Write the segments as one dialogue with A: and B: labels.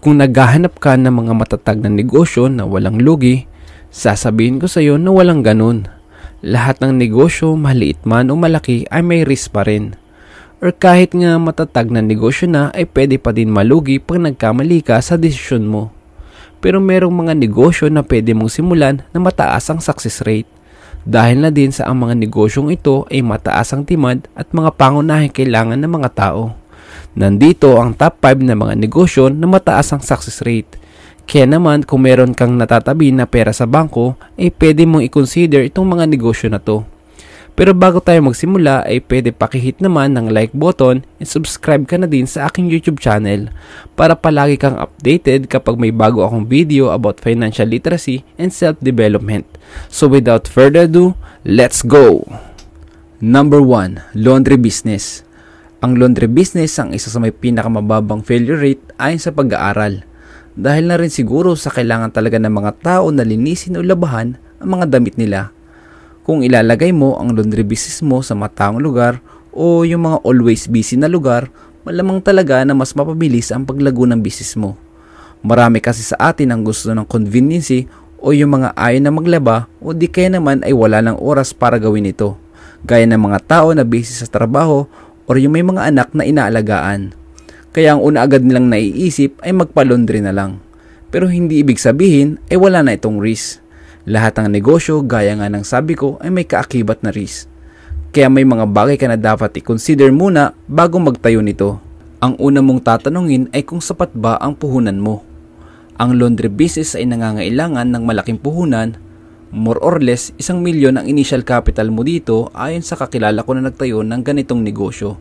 A: Kung naghahanap ka ng mga matatag na negosyo na walang lugi, sasabihin ko sa iyo na walang ganun. Lahat ng negosyo, maliit man o malaki, ay may risk pa rin. Or kahit nga matatag na negosyo na ay pwede pa din malugi pag nagkamali ka sa desisyon mo. Pero merong mga negosyo na pwede mong simulan na mataas ang success rate dahil na din sa ang mga negosyong ito ay mataas ang timad at mga pangunahing kailangan ng mga tao. Nandito ang top 5 na mga negosyo na mataas ang success rate. Kaya naman kung meron kang natatabi na pera sa bangko, ay eh pwede mong i-consider itong mga negosyo na to. Pero bago tayo magsimula ay pwede pakihit naman ng like button at subscribe ka na din sa aking YouTube channel para palagi kang updated kapag may bago akong video about financial literacy and self-development. So without further ado, let's go! Number 1, Laundry Business ang laundry business ang isa sa may pinakamababang failure rate ayon sa pag-aaral. Dahil na rin siguro sa kailangan talaga ng mga tao na linisin o labahan ang mga damit nila. Kung ilalagay mo ang laundry business mo sa mataong lugar o yung mga always busy na lugar, malamang talaga na mas mapabilis ang paglago ng business mo. Marami kasi sa atin ang gusto ng conveniency o yung mga ayaw na maglaba o di kaya naman ay wala ng oras para gawin ito. Gaya ng mga tao na busy sa trabaho or yung may mga anak na inaalagaan. Kaya ang una agad nilang naiisip ay magpalondre na lang. Pero hindi ibig sabihin ay wala na itong risk. Lahat ng negosyo, gaya nga ng sabi ko, ay may kaakibat na risk. Kaya may mga bagay ka na dapat i-consider muna bago magtayo nito. Ang una mong tatanungin ay kung sapat ba ang puhunan mo. Ang laundry business ay nangangailangan ng malaking puhunan More or less, isang milyon ang initial capital mo dito ayon sa kakilala ko na nagtayo ng ganitong negosyo.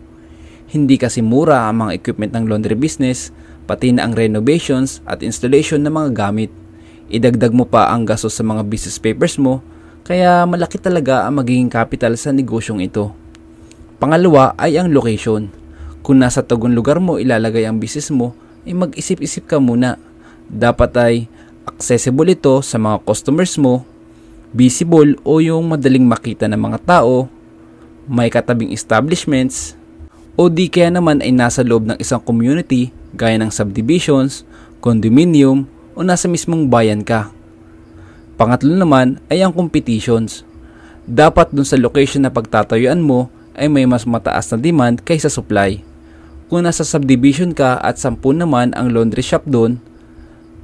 A: Hindi kasi mura ang mga equipment ng laundry business, pati na ang renovations at installation ng mga gamit. Idagdag mo pa ang gastos sa mga business papers mo, kaya malaki talaga ang magiging capital sa negosyong ito. Pangalawa ay ang location. Kung nasa tugon lugar mo ilalagay ang business mo, ay mag-isip-isip ka muna. Dapat ay accessible ito sa mga customers mo visible o yung madaling makita ng mga tao, may katabing establishments, o di kaya naman ay nasa loob ng isang community gaya ng subdivisions, condominium, o nasa mismong bayan ka. Pangatlo naman ay ang competitions. Dapat dun sa location na pagtatayuan mo ay may mas mataas na demand kaysa supply. Kung nasa subdivision ka at 10 naman ang laundry shop doon,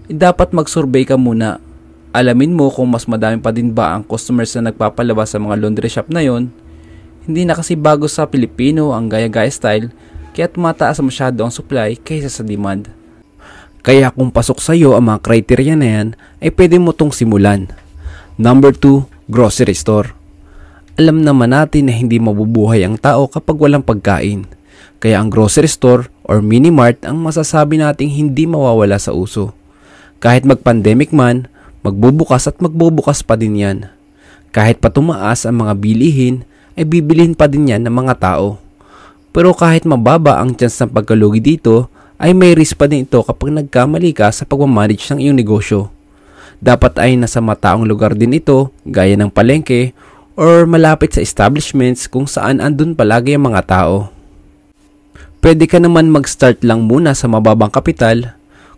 A: dapat mag-survey ka muna alamin mo kung mas madami pa din ba ang customers na nagpapalabas sa mga laundry shop na yon. Hindi na kasi bago sa Pilipino ang gaya-gaya style kaya tumataas masyado ang supply kaysa sa demand. Kaya kung pasok sa iyo ang mga criteria na yan, ay pwede mo tong simulan. Number 2, grocery store. Alam naman natin na hindi mabubuhay ang tao kapag walang pagkain. Kaya ang grocery store or mini mart ang masasabi nating hindi mawawala sa uso. Kahit mag-pandemic man, Magbubukas at magbubukas pa din yan. Kahit pa tumaas ang mga bilihin, ay bibilihin pa din yan ng mga tao. Pero kahit mababa ang chance ng pagkalugi dito, ay may risk pa din ito kapag nagkamali ka sa pagmamanage ng iyong negosyo. Dapat ay nasa mataong lugar din ito, gaya ng palengke, or malapit sa establishments kung saan andun palagi ang mga tao. Pwede ka naman mag-start lang muna sa mababang kapital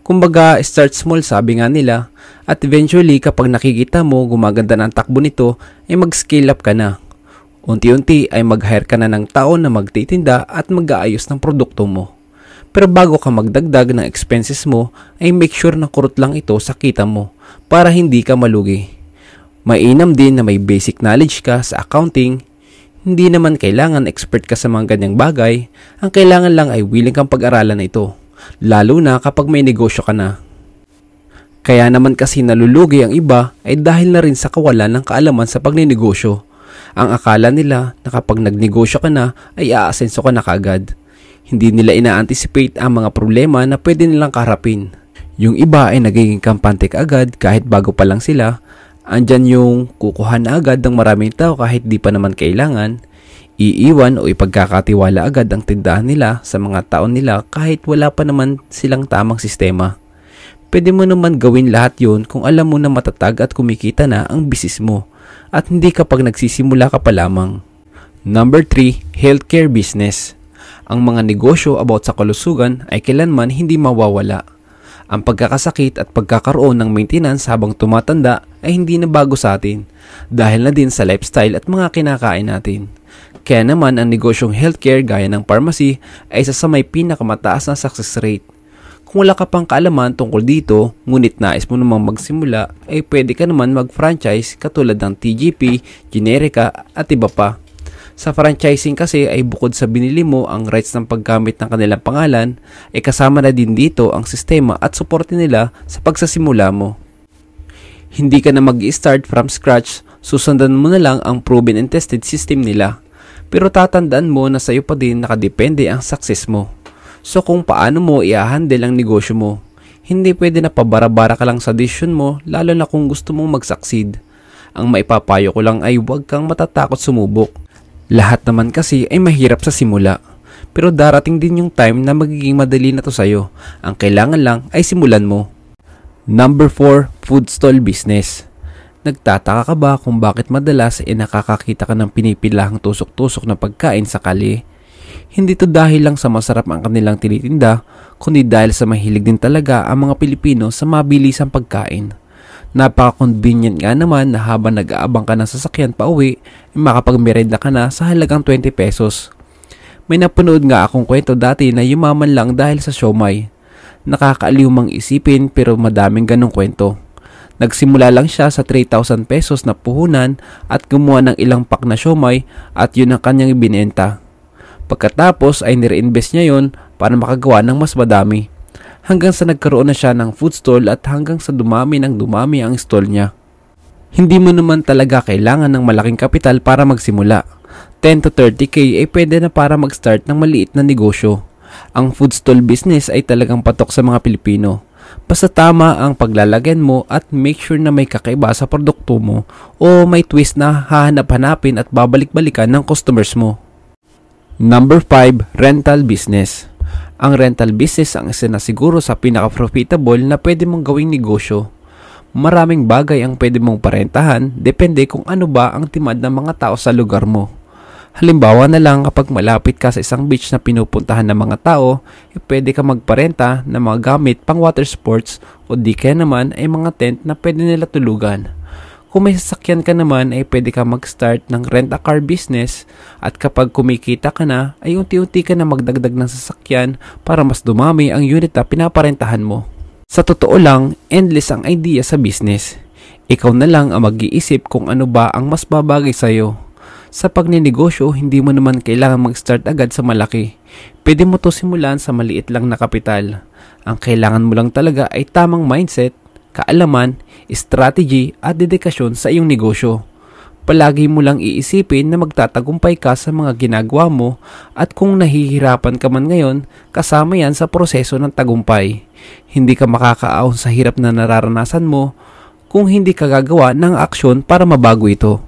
A: Kumbaga, start small sabi nga nila at eventually kapag nakikita mo gumaganda na ang takbo nito ay mag-scale up ka na. Unti-unti ay mag-hire ka na ng tao na magtitinda at mag-aayos ng produkto mo. Pero bago ka magdagdag ng expenses mo ay make sure na kurot lang ito sa kita mo para hindi ka malugi. Mainam din na may basic knowledge ka sa accounting. Hindi naman kailangan expert ka sa mga ganyang bagay. Ang kailangan lang ay willing kang pag-aralan na ito lalo na kapag may negosyo ka na. Kaya naman kasi nalulugi ang iba ay dahil na rin sa kawalan ng kaalaman sa pagninegosyo. Ang akala nila na kapag nagnegosyo ka na ay aasenso ka na kagad. Hindi nila ina-anticipate ang mga problema na pwede nilang karapin. Yung iba ay nagiging kampante agad kahit bago pa lang sila. Andyan yung kukuha na agad ng maraming tao kahit di pa naman kailangan. Iiwan o ipagkakatiwala agad ang tindahan nila sa mga taon nila kahit wala pa naman silang tamang sistema. Pwede mo naman gawin lahat yon kung alam mo na matatag at kumikita na ang bisis mo at hindi kapag nagsisimula ka pa lamang. Number 3, healthcare business. Ang mga negosyo about sa kalusugan ay kailanman hindi mawawala. Ang pagkakasakit at pagkakaroon ng maintenance habang tumatanda ay hindi na bago sa atin dahil na din sa lifestyle at mga kinakain natin. Kaya naman ang negosyong healthcare gaya ng pharmacy ay isa sa may pinakamataas na success rate. Kung wala ka pang kaalaman tungkol dito, ngunit nais mo namang magsimula, ay pwede ka naman mag-franchise katulad ng TGP, Generica at iba pa. Sa franchising kasi ay bukod sa binili mo ang rights ng paggamit ng kanilang pangalan, ay kasama na din dito ang sistema at suporte nila sa pagsasimula mo. Hindi ka na mag-start from scratch, susundan mo na lang ang proven and tested system nila. Pero tatandaan mo na sa'yo pa din nakadepende ang success mo. So kung paano mo i-handle ang negosyo mo, hindi pwede na pabara ka lang sa decision mo lalo na kung gusto mong mag-succeed. Ang maipapayo ko lang ay huwag kang matatakot sumubok. Lahat naman kasi ay mahirap sa simula. Pero darating din yung time na magiging madali na to sa'yo. Ang kailangan lang ay simulan mo. Number 4, food stall business. Nagtataka ka ba kung bakit madalas ay eh, nakakakita ka ng pinipilahang tusok-tusok na pagkain sa kali? Hindi to dahil lang sa masarap ang kanilang tinitinda, kundi dahil sa mahilig din talaga ang mga Pilipino sa mabilisang pagkain. Napaka-convenient nga naman na habang nag-aabang ka ng sasakyan pa uwi, eh, makapagmerenda ka na sa halagang 20 pesos. May napunood nga akong kwento dati na yumaman lang dahil sa siomay. Nakakaaliw mang isipin pero madaming ganong kwento. Nagsimula lang siya sa 3,000 pesos na puhunan at gumawa ng ilang pack na siomay at yun ang kanyang binenta. Pagkatapos ay nireinvest niya yun para makagawa ng mas madami. Hanggang sa nagkaroon na siya ng food stall at hanggang sa dumami ng dumami ang stall niya. Hindi mo naman talaga kailangan ng malaking kapital para magsimula. 10 to 30k ay pwede na para mag-start ng maliit na negosyo. Ang food stall business ay talagang patok sa mga Pilipino Basta tama ang paglalagyan mo at make sure na may kakaiba sa produkto mo o may twist na hahanap-hanapin at babalik-balikan ng customers mo. Number 5, rental business. Ang rental business ang sinasiguro sa pinaka-profitable na pwede mong gawing negosyo. Maraming bagay ang pwede mong parentahan depende kung ano ba ang timad ng mga tao sa lugar mo. Halimbawa na lang kapag malapit ka sa isang beach na pinupuntahan ng mga tao, eh pwede ka magparenta ng mga gamit pang water sports o di kaya naman ay mga tent na pwede nila tulugan. Kung may sasakyan ka naman ay pwede ka mag-start ng rent-a-car business at kapag kumikita ka na ay unti-unti ka na magdagdag ng sasakyan para mas dumami ang unit na pinaparentahan mo. Sa totoo lang, endless ang idea sa business. Ikaw na lang ang mag-iisip kung ano ba ang mas babagay sa'yo. Sa pagninegosyo, hindi mo naman kailangan mag-start agad sa malaki. Pwede mo to simulan sa maliit lang na kapital. Ang kailangan mo lang talaga ay tamang mindset, kaalaman, strategy at dedikasyon sa iyong negosyo. Palagi mo lang iisipin na magtatagumpay ka sa mga ginagawa mo at kung nahihirapan ka man ngayon, kasama yan sa proseso ng tagumpay. Hindi ka makakaahon sa hirap na nararanasan mo kung hindi ka gagawa ng aksyon para mabago ito.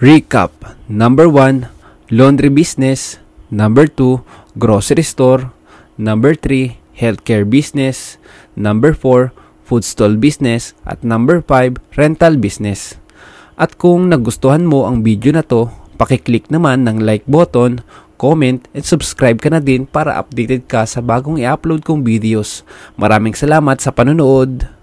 A: Recap Number 1, laundry business. Number 2, grocery store. Number 3, healthcare business. Number 4, food stall business. At number 5, rental business. At kung nagustuhan mo ang video na to, pakiclick naman ng like button, comment, at subscribe ka na din para updated ka sa bagong i-upload kong videos. Maraming salamat sa panonood!